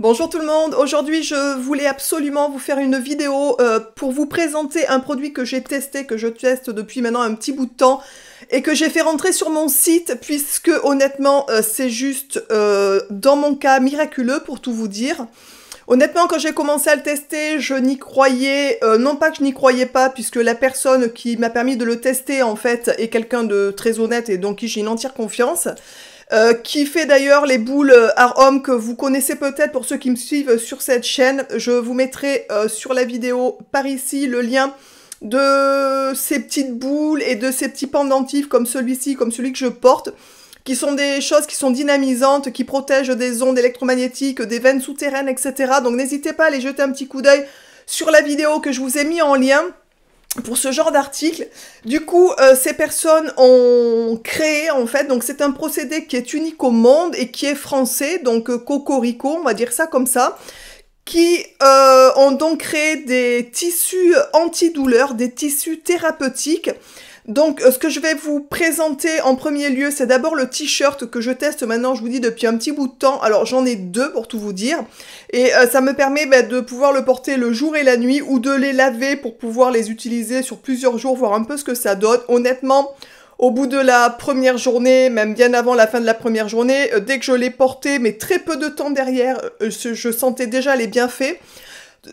Bonjour tout le monde, aujourd'hui je voulais absolument vous faire une vidéo euh, pour vous présenter un produit que j'ai testé, que je teste depuis maintenant un petit bout de temps et que j'ai fait rentrer sur mon site puisque honnêtement euh, c'est juste euh, dans mon cas miraculeux pour tout vous dire. Honnêtement quand j'ai commencé à le tester je n'y croyais, non pas que je n'y croyais pas puisque la personne qui m'a permis de le tester en fait est quelqu'un de très honnête et donc qui j'ai une entière confiance euh, qui fait d'ailleurs les boules à euh, que vous connaissez peut-être pour ceux qui me suivent sur cette chaîne. Je vous mettrai euh, sur la vidéo par ici le lien de ces petites boules et de ces petits pendentifs comme celui-ci, comme celui que je porte qui sont des choses qui sont dynamisantes, qui protègent des ondes électromagnétiques, des veines souterraines, etc. Donc n'hésitez pas à aller jeter un petit coup d'œil sur la vidéo que je vous ai mis en lien pour ce genre d'article. Du coup, euh, ces personnes ont créé, en fait, donc c'est un procédé qui est unique au monde et qui est français, donc euh, cocorico, on va dire ça comme ça, qui euh, ont donc créé des tissus antidouleurs, des tissus thérapeutiques donc, euh, ce que je vais vous présenter en premier lieu, c'est d'abord le t-shirt que je teste maintenant, je vous dis, depuis un petit bout de temps. Alors, j'en ai deux pour tout vous dire. Et euh, ça me permet bah, de pouvoir le porter le jour et la nuit ou de les laver pour pouvoir les utiliser sur plusieurs jours, voir un peu ce que ça donne. Honnêtement, au bout de la première journée, même bien avant la fin de la première journée, euh, dès que je l'ai porté, mais très peu de temps derrière, je sentais déjà les bienfaits.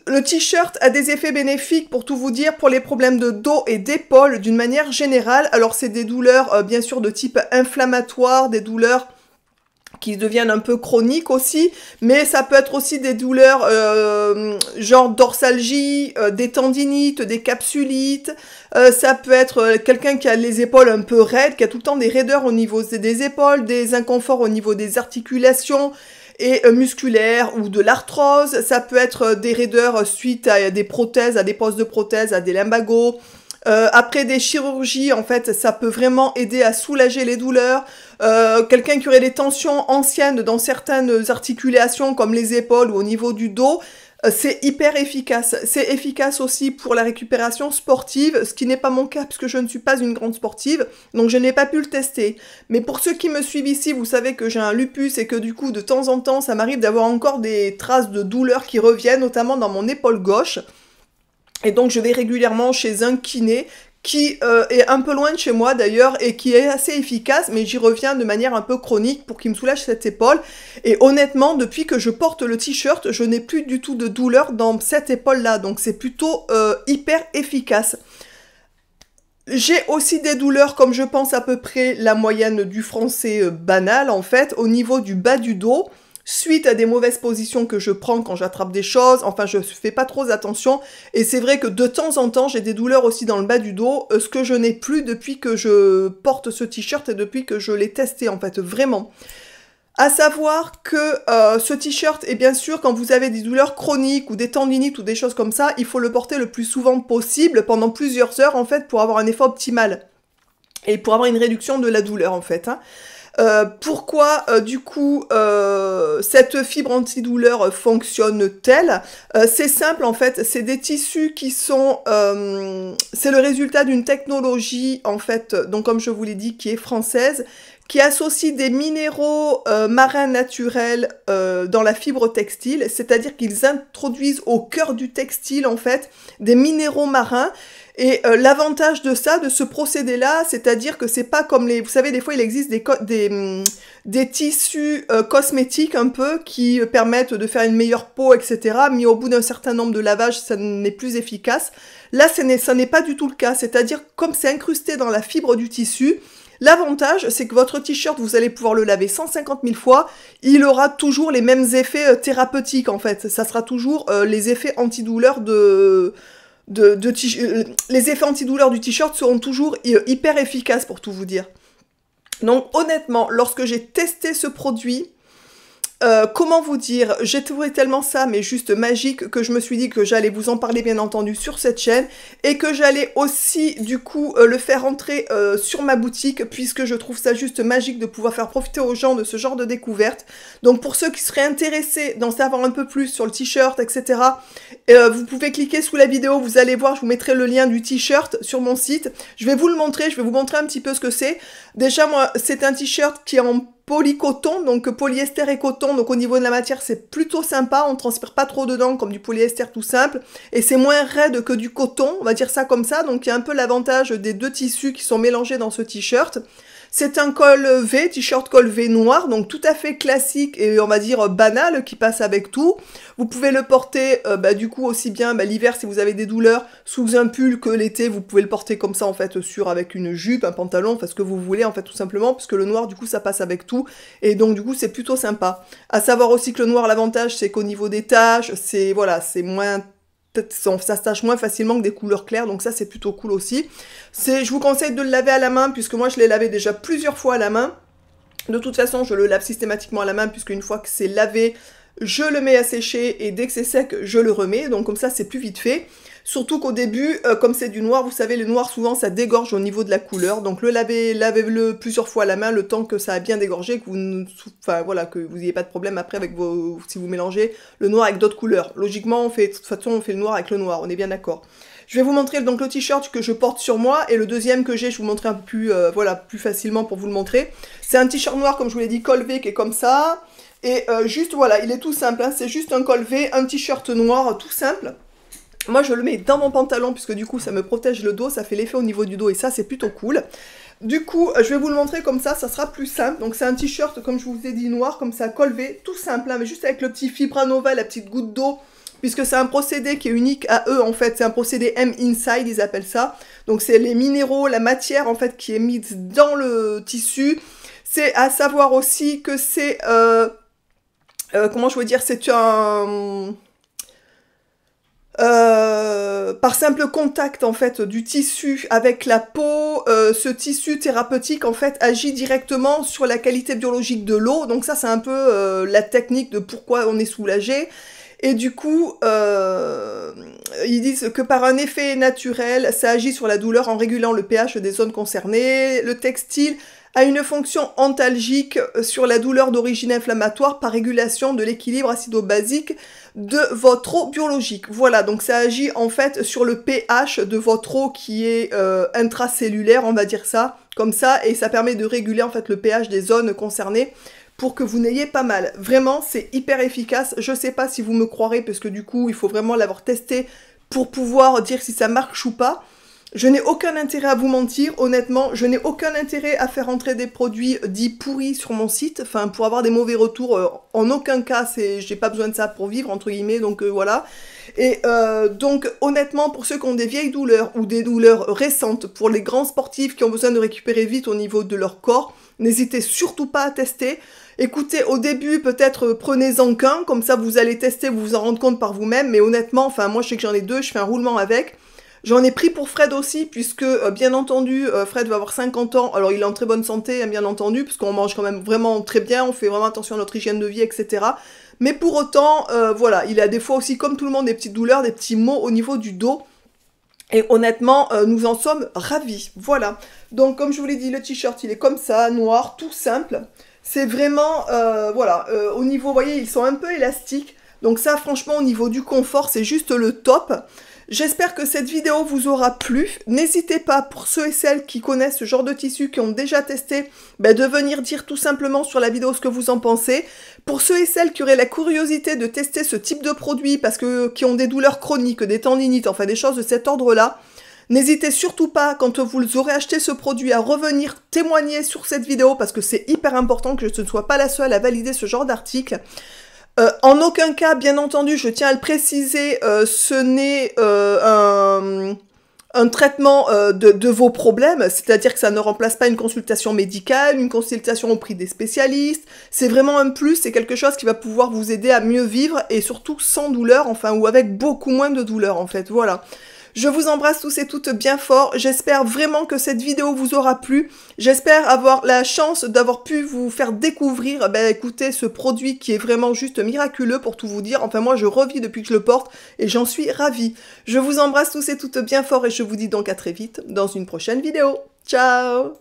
Le t-shirt a des effets bénéfiques pour tout vous dire pour les problèmes de dos et d'épaule d'une manière générale. Alors c'est des douleurs euh, bien sûr de type inflammatoire, des douleurs qui deviennent un peu chroniques aussi, mais ça peut être aussi des douleurs euh, genre dorsalgie, euh, des tendinites, des capsulites, ça peut être quelqu'un qui a les épaules un peu raides, qui a tout le temps des raideurs au niveau des épaules, des inconforts au niveau des articulations, et euh, musculaire ou de l'arthrose, ça peut être euh, des raideurs euh, suite à des prothèses, à des postes de prothèses, à des limbagos. après des chirurgies, en fait, ça peut vraiment aider à soulager les douleurs. Quelqu'un qui aurait des tensions anciennes dans certaines articulations comme les épaules ou au niveau du dos, euh, c'est hyper efficace. C'est efficace aussi pour la récupération sportive, ce qui n'est pas mon cas puisque je ne suis pas une grande sportive, donc je n'ai pas pu le tester. Mais pour ceux qui me suivent ici, vous savez que j'ai un lupus et que du coup, de temps en temps, ça m'arrive d'avoir encore des traces de douleur qui reviennent, notamment dans mon épaule gauche. Et donc je vais régulièrement chez un kiné qui euh, est un peu loin de chez moi d'ailleurs et qui est assez efficace, mais j'y reviens de manière un peu chronique pour qu'il me soulage cette épaule. Et honnêtement, depuis que je porte le t-shirt, je n'ai plus du tout de douleur dans cette épaule-là, donc c'est plutôt euh, hyper efficace. J'ai aussi des douleurs comme je pense à peu près la moyenne du français euh, banal en fait, au niveau du bas du dos suite à des mauvaises positions que je prends quand j'attrape des choses. Enfin, je fais pas trop attention. Et c'est vrai que de temps en temps, j'ai des douleurs aussi dans le bas du dos, euh, ce que je n'ai plus depuis que je porte ce t-shirt et depuis que je l'ai testé, en fait, vraiment. À savoir que euh, ce t-shirt, et bien sûr, quand vous avez des douleurs chroniques ou des tendinites ou des choses comme ça, il faut le porter le plus souvent possible, pendant plusieurs heures en fait, pour avoir un effet optimal et pour avoir une réduction de la douleur en fait. Hein. Euh, pourquoi euh, du coup euh, cette fibre antidouleur fonctionne-t-elle C'est simple en fait, c'est des tissus qui sont, c'est le résultat d'une technologie en fait, donc comme je vous l'ai dit, qui est française, qui associe des minéraux marins naturels dans la fibre textile, c'est-à-dire qu'ils introduisent au cœur du textile en fait des minéraux marins et euh, l'avantage de ça, de ce procédé-là, c'est-à-dire que c'est pas comme les, vous savez, des fois il existe des mm, des, tissus euh, cosmétiques un peu qui euh, permettent de faire une meilleure peau, etc. Mais au bout d'un certain nombre de lavages, ça n'est plus efficace. Là, ce n'est, ça n'est pas du tout le cas. C'est-à-dire comme c'est incrusté dans la fibre du tissu, L'avantage, c'est que votre t-shirt, vous allez pouvoir le laver 150 000 fois. Il aura toujours les mêmes effets thérapeutiques, en fait. Ça sera toujours les effets antidouleurs de, de, euh, les effets antidouleurs du t-shirt seront toujours euh, hyper efficaces pour tout vous dire. Donc honnêtement, lorsque j'ai testé ce produit, euh, comment vous dire, j'ai trouvé tellement ça, mais juste magique, que je me suis dit que j'allais vous en parler bien entendu sur cette chaîne et que j'allais aussi du coup euh, le faire entrer euh, sur ma boutique puisque je trouve ça juste magique de pouvoir faire profiter aux gens de ce genre de découverte. Donc pour ceux qui seraient intéressés d'en savoir un peu plus sur le t-shirt, etc., vous pouvez cliquer sous la vidéo, vous allez voir, je vous mettrai le lien du t-shirt sur mon site. Je vais vous le montrer, je vais vous montrer un petit peu ce que c'est. Déjà moi, c'est un t-shirt qui est en polycoton, donc polyester et coton. Donc au niveau de la matière, c'est plutôt sympa. On transpire pas trop dedans comme du polyester tout simple. Et c'est moins raide que du coton, on va dire ça comme ça. Donc il y a un peu l'avantage des deux tissus qui sont mélangés dans ce t-shirt. C'est un col V, t-shirt col V noir, donc tout à fait classique et on va dire banal qui passe avec tout. Vous pouvez le porter euh, bah, du coup aussi bien bah, l'hiver si vous avez des douleurs sous un pull que l'été, vous pouvez le porter comme ça en fait sur avec une jupe, un pantalon, enfin ce que vous voulez en fait tout simplement puisque le noir du coup ça passe avec tout et donc du coup c'est plutôt sympa. À savoir aussi que le noir l'avantage c'est qu'au niveau des taches, c'est voilà, c'est moins ça se moins facilement que des couleurs claires, donc ça c'est plutôt cool aussi. Je vous conseille de le laver à la main, puisque moi je l'ai lavé déjà plusieurs fois à la main. De toute façon, je le lave systématiquement à la main, puisque une fois que c'est lavé, je le mets à sécher et dès que c'est sec, je le remets. Donc comme ça, c'est plus vite fait. Surtout qu'au début, euh, comme c'est du noir, vous savez, le noir souvent ça dégorge au niveau de la couleur. Donc le laver, lavez-le plusieurs fois à la main le temps que ça a bien dégorgé, que vous, enfin voilà, que vous n'ayez pas de problème après avec vos, si vous mélangez le noir avec d'autres couleurs. Logiquement, on fait de toute façon on fait le noir avec le noir, on est bien d'accord. Je vais vous montrer donc le t-shirt que je porte sur moi et le deuxième que j'ai, je vous montrer un peu plus, euh, voilà, plus facilement pour vous le montrer. C'est un t-shirt noir comme je vous l'ai dit, colvé qui est comme ça. Et euh, juste, voilà, il est tout simple. Hein. c'est juste un colvé un t-shirt noir, tout simple. Moi, je le mets dans mon pantalon puisque du coup, ça me protège le dos, ça fait l'effet au niveau du dos et ça, c'est plutôt cool. Du coup, euh, je vais vous le montrer comme ça, ça sera plus simple. Donc, c'est un t-shirt, comme je vous ai dit, noir, comme ça, colvé tout simple, hein, mais juste avec le petit nova la petite goutte d'eau, puisque c'est un procédé qui est unique à eux, en fait. C'est un procédé M-Inside, ils appellent ça. Donc, c'est les minéraux, la matière, en fait, qui est mise dans le tissu. C'est à savoir aussi que c'est... Euh, euh, comment je veux dire, c'est un... Euh, par simple contact en fait du tissu avec la peau, euh, ce tissu thérapeutique en fait agit directement sur la qualité biologique de l'eau. Donc ça c'est un peu la technique de pourquoi on est soulagé. Et du coup, ils disent que par un effet naturel, ça agit sur la douleur en régulant le pH des zones concernées. Le textile a une fonction antalgique sur la douleur d'origine inflammatoire par régulation de l'équilibre acido-basique de votre eau biologique. Voilà, donc ça agit en fait sur le pH de votre eau qui est euh, intracellulaire, on va dire ça, comme ça, et ça permet de réguler en fait le pH des zones concernées pour que vous n'ayez pas mal. Vraiment, c'est hyper efficace. Je ne sais pas si vous me croirez parce que du coup, il faut vraiment l'avoir testé pour pouvoir dire si ça marche ou pas. Je n'ai aucun intérêt à vous mentir, honnêtement, je n'ai aucun intérêt à faire entrer des produits dits pourris sur mon site, enfin pour avoir des mauvais retours, euh, en aucun cas, c'est, j'ai pas besoin de ça pour vivre, entre guillemets, donc euh, voilà. Et euh, donc honnêtement, pour ceux qui ont des vieilles douleurs ou des douleurs récentes, pour les grands sportifs qui ont besoin de récupérer vite au niveau de leur corps, n'hésitez surtout pas à tester. Écoutez, au début, peut-être prenez-en qu'un, comme ça vous allez tester, vous vous en rendez compte par vous-même, mais honnêtement, enfin moi je sais que j'en ai deux, je fais un roulement avec. J'en ai pris pour Fred aussi, puisque euh, bien entendu, euh, Fred va avoir 50 ans. Alors il est en très bonne santé, hein, bien entendu, puisqu'on mange quand même vraiment très bien, on fait vraiment attention à notre hygiène de vie, etc. Mais pour autant, euh, voilà, il a des fois aussi, comme tout le monde, des petites douleurs, des petits maux au niveau du dos. Et honnêtement, nous en sommes ravis. Voilà. Donc, comme je vous l'ai dit, le t-shirt, il est comme ça, noir, tout simple. C'est vraiment, voilà, au niveau, vous voyez, ils sont un peu élastiques. Donc ça, franchement, au niveau du confort, c'est juste le top. J'espère que cette vidéo vous aura plu. N'hésitez pas, pour ceux et celles qui connaissent ce genre de tissu, qui ont déjà testé, ben, de venir dire tout simplement sur la vidéo ce que vous en pensez. Pour ceux et celles qui auraient la curiosité de tester ce type de produit, parce que qui ont des douleurs chroniques, des tendinites, enfin des choses de cet ordre-là, N'hésitez surtout pas, quand vous aurez acheté ce produit, à revenir témoigner sur cette vidéo parce que c'est hyper important que je ne sois pas la seule à valider ce genre d'article. Euh, en aucun cas, bien entendu, je tiens à le préciser, euh, ce n'est euh, un traitement de, de, vos problèmes, c'est-à-dire que ça ne remplace pas une consultation médicale, une consultation au prix des spécialistes. C'est vraiment un plus, c'est quelque chose qui va pouvoir vous aider à mieux vivre et surtout sans douleur, enfin, ou avec beaucoup moins de douleur en fait. Voilà. Je vous embrasse tous et toutes bien fort. J'espère vraiment que cette vidéo vous aura plu. J'espère avoir la chance d'avoir pu vous faire découvrir, ben écoutez, ce produit qui est vraiment juste miraculeux pour tout vous dire. Enfin, moi, je revis depuis que je le porte et j'en suis ravie. Je vous embrasse tous et toutes bien fort et je vous dis donc à très vite dans une prochaine vidéo. Ciao